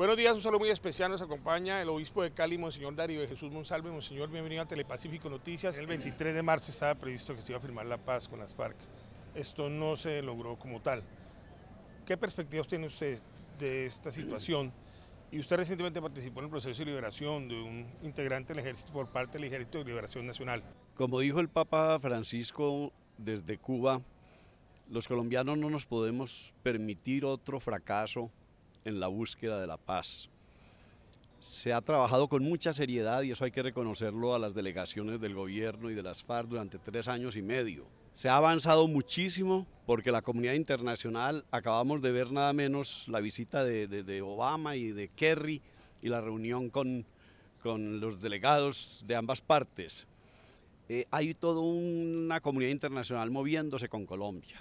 Buenos días, un saludo muy especial. Nos acompaña el obispo de Cali, Monseñor Darío de Jesús Monsalve. Monseñor, bienvenido a Telepacífico Noticias. El 23 de marzo estaba previsto que se iba a firmar la paz con las FARC. Esto no se logró como tal. ¿Qué perspectivas tiene usted de esta situación? Y usted recientemente participó en el proceso de liberación de un integrante del ejército por parte del Ejército de Liberación Nacional. Como dijo el Papa Francisco desde Cuba, los colombianos no nos podemos permitir otro fracaso en la búsqueda de la paz. Se ha trabajado con mucha seriedad y eso hay que reconocerlo a las delegaciones del gobierno y de las FARC durante tres años y medio. Se ha avanzado muchísimo porque la comunidad internacional, acabamos de ver nada menos la visita de, de, Obama y de Kerry y la reunión con, con los delegados de ambas partes. Eh, hay toda una comunidad internacional moviéndose con Colombia.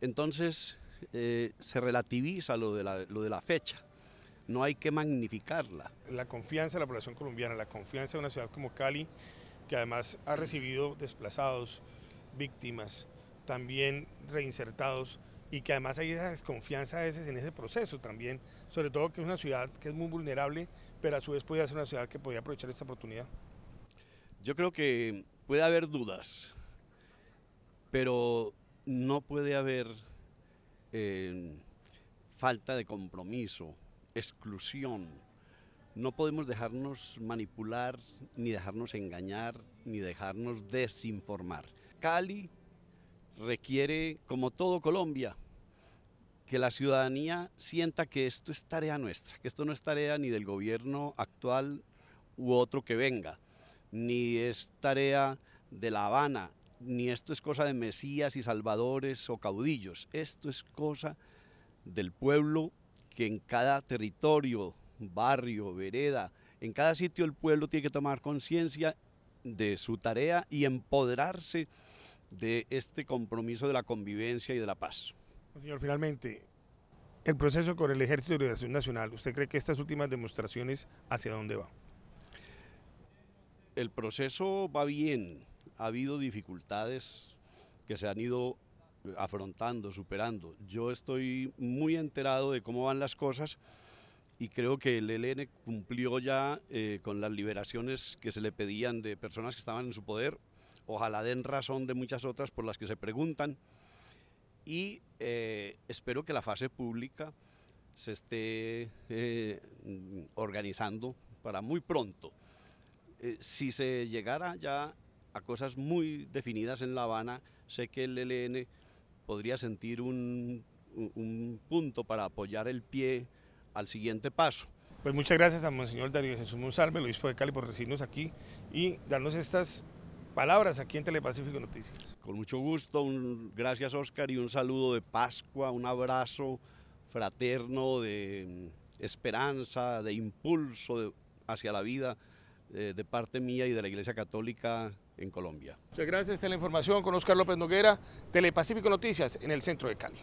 Entonces, eh, se relativiza lo de, la, lo de la fecha. No hay que magnificarla. La confianza de la población colombiana, la confianza de una ciudad como Cali, que además ha recibido desplazados, víctimas, también reinsertados, y que además hay esa desconfianza a en ese proceso también, sobre todo que es una ciudad que es muy vulnerable, pero a su vez podía ser una ciudad que podía aprovechar esta oportunidad. Yo creo que puede haber dudas, pero no puede haber falta de compromiso, exclusión. No podemos dejarnos manipular, ni dejarnos engañar, ni dejarnos desinformar. Cali requiere, como todo Colombia, que la ciudadanía sienta que esto es tarea nuestra, que esto no es tarea ni del gobierno actual u otro que venga, ni es tarea de La Habana, ni esto es cosa de mesías y salvadores o caudillos, esto es cosa del pueblo que en cada territorio, barrio, vereda, en cada sitio el pueblo tiene que tomar conciencia de su tarea y empoderarse de este compromiso de la convivencia y de la paz. Pues, señor, finalmente, el proceso con el Ejército de Liberación Nacional, ¿usted cree que estas últimas demostraciones hacia dónde va? El proceso va bien, ha habido dificultades que se han ido afrontando, superando. Yo estoy muy enterado de cómo van las cosas y creo que el ELN cumplió ya eh, con las liberaciones que se le pedían de personas que estaban en su poder. Ojalá den razón de muchas otras por las que se preguntan. Y eh, espero que la fase pública se esté eh, organizando para muy pronto. si se llegara ya cosas muy definidas en La Habana, sé que el ELN podría sentir un, punto para apoyar el pie al siguiente paso. Pues muchas gracias a Monseñor Darío Jesús Monsalve, el obispo de Cali, por recibirnos aquí y darnos estas palabras aquí en Telepacífico Noticias. Con mucho gusto, gracias Oscar y un saludo de Pascua, un abrazo fraterno de mm, esperanza, de impulso hacia la vida eh, de parte mía y de la Iglesia Católica en Colombia. Muchas gracias, esta la información con Oscar López Noguera, Telepacífico Noticias, en el centro de Cali.